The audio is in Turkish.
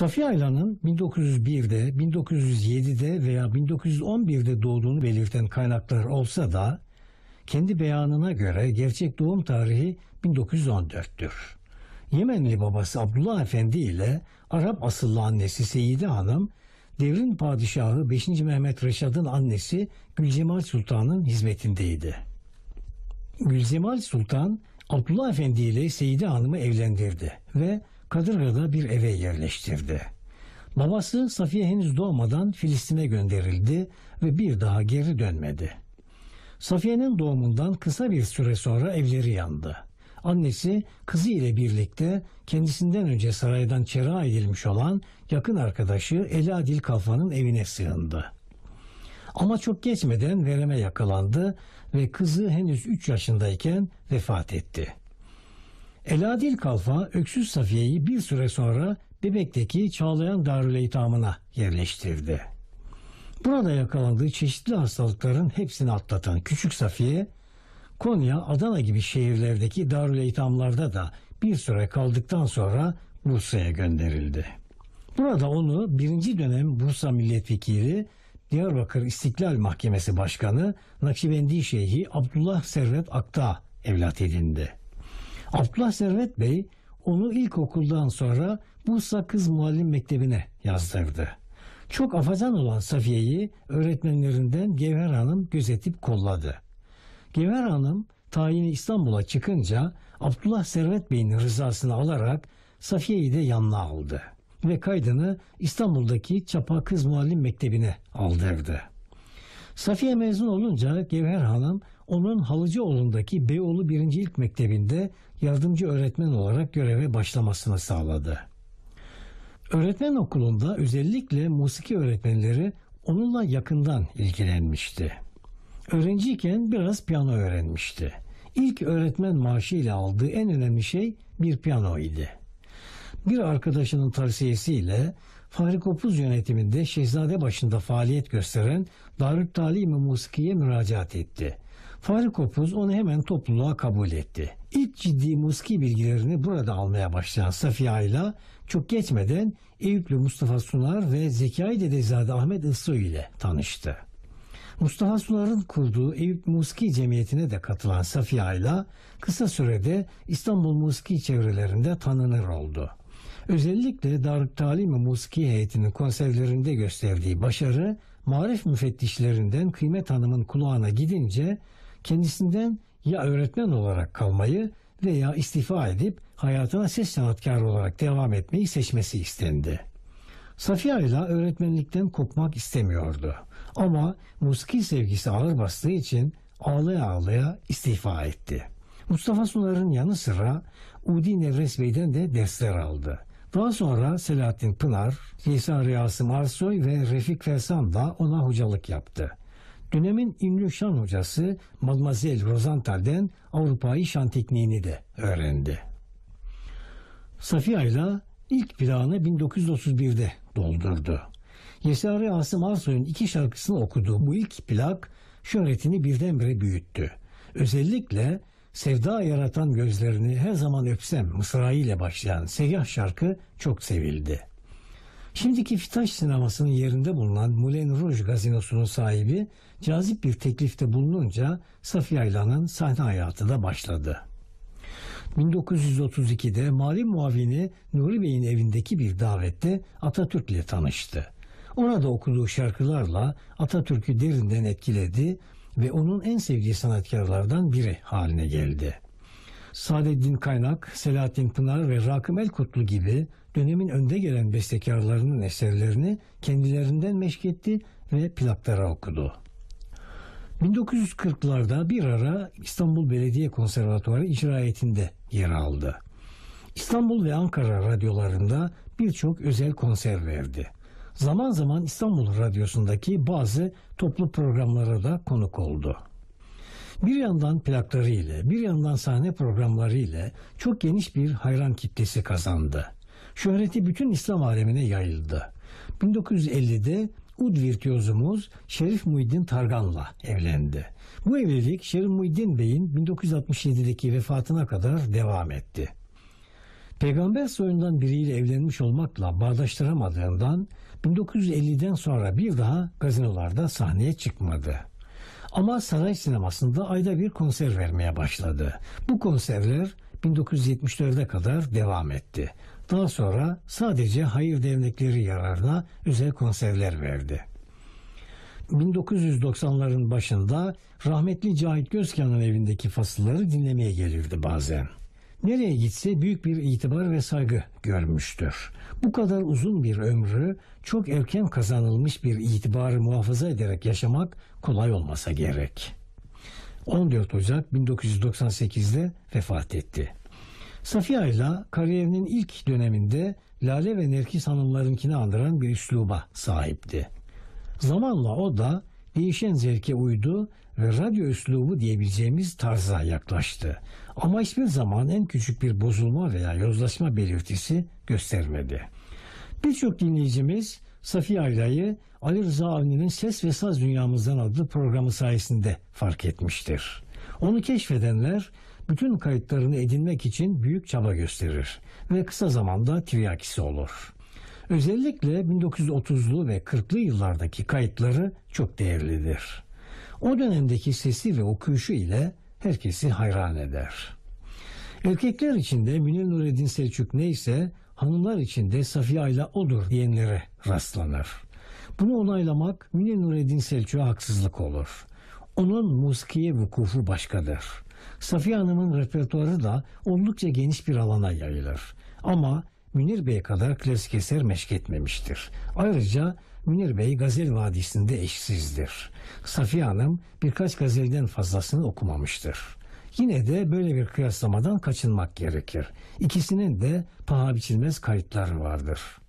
Safiye Aylan'ın 1901'de, 1907'de veya 1911'de doğduğunu belirten kaynaklar olsa da kendi beyanına göre gerçek doğum tarihi 1914'tür. Yemenli babası Abdullah Efendi ile Arap asıllı annesi Seyide Hanım, devrin padişahı 5. Mehmet Reşad'ın annesi Gülcemal Sultan'ın hizmetindeydi. Gülcemal Sultan, Abdullah Efendi ile Seyide Hanım'ı evlendirdi ve Kadırga'da bir eve yerleştirdi. Babası Safiye henüz doğmadan Filistin'e gönderildi ve bir daha geri dönmedi. Safiye'nin doğumundan kısa bir süre sonra evleri yandı. Annesi kızı ile birlikte kendisinden önce saraydan çera edilmiş olan yakın arkadaşı Eladil Kalfa'nın evine sığındı. Ama çok geçmeden vereme yakalandı ve kızı henüz 3 yaşındayken vefat etti. Eladil Kalfa Öksüz Safiye'yi bir süre sonra Bebek'teki Çağlayan Darüleytam'ına yerleştirdi. Burada yakalandığı çeşitli hastalıkların hepsini atlatan Küçük Safiye, Konya, Adana gibi şehirlerdeki Darüleytamlarda da bir süre kaldıktan sonra Bursa'ya gönderildi. Burada onu birinci dönem Bursa Milletvekili Diyarbakır İstiklal Mahkemesi Başkanı Nakşibendi Şeyhi Abdullah Servet Akta evlat edindi. Abdullah Servet Bey onu ilkokuldan sonra Bursa Kız Muallim Mektebi'ne yazdırdı. Çok afacan olan Safiye'yi öğretmenlerinden Gevher Hanım gözetip kolladı. Gevher Hanım tayini İstanbul'a çıkınca Abdullah Servet Bey'in rızasını alarak Safiye'yi de yanına aldı ve kaydını İstanbul'daki Çapa Kız Muallim Mektebi'ne aldırdı. Safiye mezun olunca Gevher Hanım onun Halıcıoğlu'ndaki Beyoğlu 1. İlk Mektebi'nde yardımcı öğretmen olarak göreve başlamasını sağladı. Öğretmen okulunda özellikle musiki öğretmenleri onunla yakından ilgilenmişti. Öğrenciyken biraz piyano öğrenmişti. İlk öğretmen maaşı ile aldığı en önemli şey bir piyano idi. Bir arkadaşının tavsiyesiyle Fahri Kopuz yönetiminde Şehzade başında faaliyet gösteren Darüttalim-i Musiki'ye müracaat etti. Fahri Kopuz onu hemen topluluğa kabul etti. İlk ciddi Muski bilgilerini burada almaya başlayan Safiye ile çok geçmeden Eyüplü Mustafa Sunar ve Zekai Dedezade Ahmet Issoy ile tanıştı. Mustafa Sunar'ın kurduğu Eyüp Muski Cemiyeti'ne de katılan Safiye ile kısa sürede İstanbul Muski çevrelerinde tanınır oldu. Özellikle Darük Talim Musiki Heyeti'nin konserlerinde gösterdiği başarı marif müfettişlerinden Kıymet Hanım'ın kulağına gidince kendisinden ya öğretmen olarak kalmayı veya istifa edip hayatına ses sanatkarı olarak devam etmeyi seçmesi istendi. Safiye ile öğretmenlikten kopmak istemiyordu. Ama musiki sevgisi ağır bastığı için ağlaya ağlaya istifa etti. Mustafa Suların yanı sıra Udi Nevres Bey'den de dersler aldı. Daha sonra Selahattin Pınar, Nisa Riyası Marsoy ve Refik Fersan da ona hocalık yaptı. Dönemin ünlü şan hocası Mademoiselle Rosenthal'den Avrupa'yı şan tekniğini de öğrendi. Safiye ile ilk plağını 1931'de doldurdu. Yesari Asım Arsoy'un iki şarkısını okuduğu bu ilk plak şöhretini birdenbire büyüttü. Özellikle sevda yaratan gözlerini her zaman öpsem mısra ile başlayan Segah şarkı çok sevildi. Şimdiki Fitaş sinemasının yerinde bulunan Moulin Rouge gazinosunun sahibi cazip bir teklifte bulununca Safiye Aylan'ın sahne hayatı da başladı. 1932'de mali muavini Nuri Bey'in evindeki bir davette Atatürk ile tanıştı. Orada okuduğu şarkılarla Atatürk'ü derinden etkiledi ve onun en sevdiği sanatkarlardan biri haline geldi. Saadettin Kaynak, Selahattin Pınar ve Rakım Elkutlu gibi dönemin önde gelen bestekarlarının eserlerini kendilerinden meşketti ve plaklara okudu. 1940'larda bir ara İstanbul Belediye Konservatuarı icra heyetinde yer aldı. İstanbul ve Ankara radyolarında birçok özel konser verdi. Zaman zaman İstanbul Radyosu'ndaki bazı toplu programlara da konuk oldu. Bir yandan plakları ile, bir yandan sahne programları ile çok geniş bir hayran kitlesi kazandı. Şöhreti bütün İslam alemine yayıldı. 1950'de ud virtüozumuz Şerif Muhiddin Targan'la evlendi. Bu evlilik Şerif Muhiddin Bey'in 1967'deki vefatına kadar devam etti. Peygamber soyundan biriyle evlenmiş olmakla bağdaştıramadığından 1950'den sonra bir daha gazinolarda sahneye çıkmadı. Ama saray sinemasında ayda bir konser vermeye başladı. Bu konserler 1974'e kadar devam etti. Daha sonra sadece hayır dernekleri yararına özel konserler verdi. 1990'ların başında rahmetli Cahit Gözkan'ın evindeki fasılları dinlemeye gelirdi bazen. Nereye gitse büyük bir itibar ve saygı görmüştür. Bu kadar uzun bir ömrü çok erken kazanılmış bir itibarı muhafaza ederek yaşamak kolay olmasa gerek. 14 Ocak 1998'de vefat etti. Safiye ile kariyerinin ilk döneminde Lale ve Nergis hanımlarınkini andıran bir üsluba sahipti. Zamanla o da değişen zevke uydu ve radyo üslubu diyebileceğimiz tarza yaklaştı. Ama hiçbir zaman en küçük bir bozulma veya yozlaşma belirtisi göstermedi. Birçok dinleyicimiz Safiye Ayla'yı Ali Rıza Avni'nin Ses ve Saz Dünyamızdan adlı programı sayesinde fark etmiştir. Onu keşfedenler bütün kayıtlarını edinmek için büyük çaba gösterir ve kısa zamanda tiryakisi olur.'' Özellikle 1930'lu ve 40'lı yıllardaki kayıtları çok değerlidir. O dönemdeki sesi ve okuyuşu ile herkesi hayran eder. Erkekler içinde de Münir Nureddin Selçuk neyse hanımlar içinde Safiye Ayla odur diyenlere rastlanır. Bunu onaylamak Münir Nureddin Selçuk'a haksızlık olur. Onun muskiye vukufu başkadır. Safiye Hanım'ın repertuarı da oldukça geniş bir alana yayılır. Ama Münir Bey kadar klasik eser meşk etmemiştir. Ayrıca Münir Bey Gazel Vadisi'nde eşsizdir. Safiye Hanım birkaç gazelden fazlasını okumamıştır. Yine de böyle bir kıyaslamadan kaçınmak gerekir. İkisinin de paha biçilmez kayıtları vardır.''